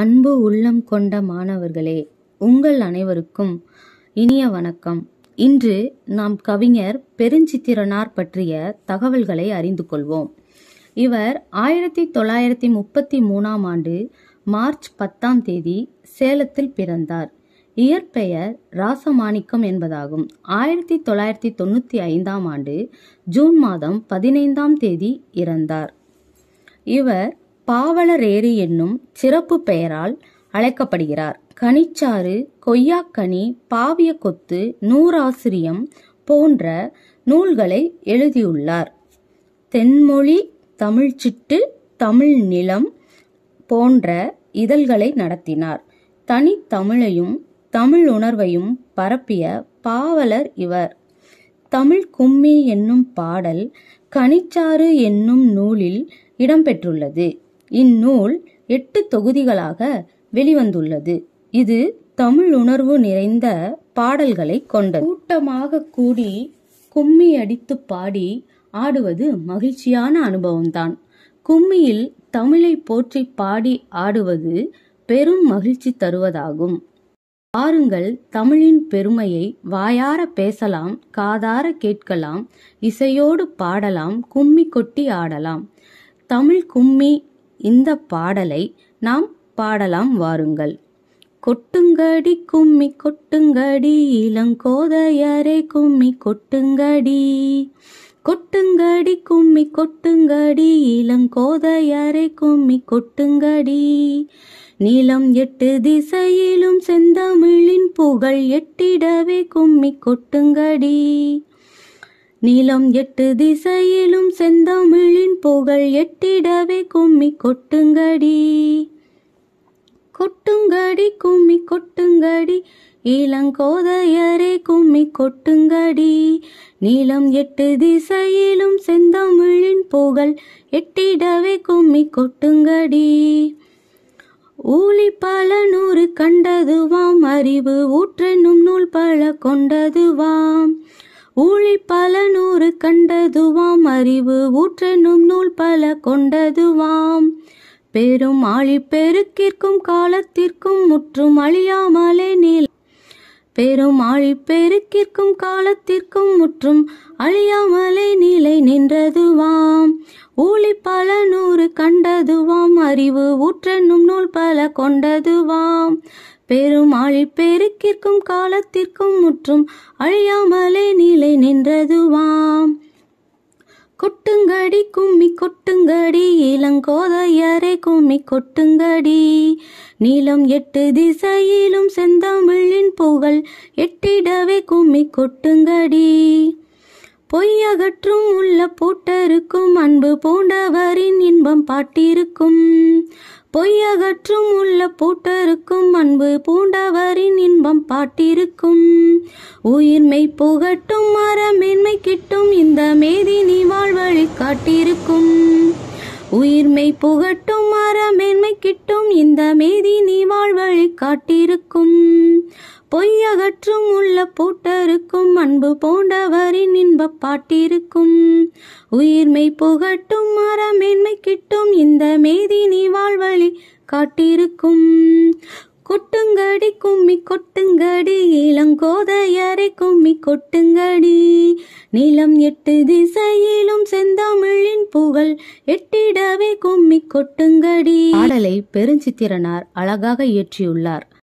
அன்பு உள்ளம் கொண்ட மாணவர்களே உங்கள் அனைவருக்கும் இனிய வணக்கம் இன்று நாம் கவிஞர் பெருஞ்சித்திரனார் பற்றிய தகவல்களை அறிந்து கொள்வோம் இவர் ஆயிரத்தி தொள்ளாயிரத்தி முப்பத்தி மூணாம் ஆண்டு மார்ச் பத்தாம் தேதி சேலத்தில் பிறந்தார் இயற்பெயர் ராசமாணிக்கம் என்பதாகும் ஆயிரத்தி தொள்ளாயிரத்தி தொண்ணூற்றி ஐந்தாம் ஆண்டு ஜூன் மாதம் பதினைந்தாம் தேதி இறந்தார் இவர் பாவலரேரி என்னும் சிறப்பு பெயரால் அழைக்கப்படுகிறார் கனிச்சாறு கொய்யாக்கனி பாவிய கொத்து நூறாசிரியம் போன்ற நூல்களை எழுதியுள்ளார் தென்மொழி தமிழ்ச்சிட்டு தமிழ் நிலம் போன்ற இதழ்களை நடத்தினார் தனித்தமிழையும் தமிழ் உணர்வையும் பரப்பிய பாவலர் இவர் தமிழ் கும்மி என்னும் பாடல் கனிச்சாறு என்னும் நூலில் இடம்பெற்றுள்ளது இந்நூல் எட்டு தொகுதிகளாக வெளிவந்துள்ளது இது தமிழ் உணர்வு நிறைந்த பாடல்களை கொண்ட கூட்டமாக கூடி கும்மி அடித்து பாடி ஆடுவது மகிழ்ச்சியான அனுபவம்தான் கும்மியில் தமிழை போற்றி பாடி ஆடுவது பெரும் மகிழ்ச்சி தருவதாகும் பாருங்கள் தமிழின் பெருமையை வாயார பேசலாம் காதார கேட்கலாம் இசையோடு பாடலாம் கும்மி கொட்டி ஆடலாம் தமிழ் கும்மி இந்த பாடலை நாம் பாடலாம் வாருங்கள் கொட்டுங்கடி கும்மி கொட்டுங்கடி இளங்கோதையரே கும்மி கொட்டுங்கடி கொட்டுங்கடி கும்மி கொட்டுங்கடி இளங்கோதையரை கும்மி கொட்டுங்கடி நீளம் எட்டு திசையிலும் செந்தமிழின் புகழ் எட்டிடவே கும்மி கொட்டுங்கடி நீளம் எட்டு திசையிலும் செந்தமிழின் புகழ் எட்டிடவே கும்மி கொட்டுங்கடி கொட்டுங்கடி கும்மி கொட்டுங்கடி இளங்கோதையரே கும்மி கொட்டுங்கடி நீளம் எட்டு திசையிலும் செந்தமிழின் புகழ் எட்டிடவே கும்மி கொட்டுங்கடி ஊழி பல நூறு கண்டதுவாம் அறிவு ஊற்றெனும் நூல் பல கொண்டதுவாம் ஊழி பல நூறு கண்டதுவாம் அறிவு ஊற்றெனும் நூல் பல கொண்டதுவாம் பெரும் ஆழி பெருக்கிற்கும் காலத்திற்கும் முற்றும் அழியாமலே நீல் பெரும் ஆழி பெருக்கிற்கும் காலத்திற்கும் முற்றும் அழியாமலே நிலை நின்றதுவாம் ஊழி பல நூறு கண்டதுவாம் அறிவு ஊற்றென்னும் நூல் பல கொண்டதுவாம் பெருமாளி பெருக்கிற்கும் காலத்திற்கும் முற்றும் அழியாமலே நிலை நின்றதுவாம் கொட்டுங்கடி கும்மி கொட்டுங்கடி இளங்கோதையரை கும்மி கொட்டுங்கடி நீளம் எட்டு திசையிலும் செந்தமிழின் புகழ் எட்டிடவே கும்மி கொட்டுங்கடி பொய்யகற்றும் போட்டிருக்கும் அன்பு பூண்டவரின் இன்பம் பாட்டிருக்கும் பொய்யகற்றும் உள்ள போட்டிருக்கும் அன்பு பூண்டவரின் இன்பம் பாட்டிருக்கும் உயிர்மை புகட்டும் மரமேன்மை கிட்டும் இந்த மேதி நீ வாழ்வழி காட்டிருக்கும் உயிர்மை புகட்டும் மரமேன்மை கிட்டும் இந்த மேதி நீ வாழ்வழி காட்டிருக்கும் பொய்யகற்றும் உள்ள பூட்டருக்கும் அன்பு போன்றவரின் இன்ப பாட்டிருக்கும் உயிர்மை புகட்டும் மரமேன்மை கிட்டும் இந்த மேதினி வாழ்வழி காட்டிருக்கும் கொட்டுங்கடி கும்மி கொட்டுங்கடி இளங்கோதையரை கும்மி கொட்டுங்கடி நிலம் எட்டு திசையிலும் செந்தாமிழின் புகழ் எட்டிடவே கும்மி கொட்டுங்கடி பாடலை பெருஞ்சித்திரனார் அழகாக இயற்றியுள்ளார்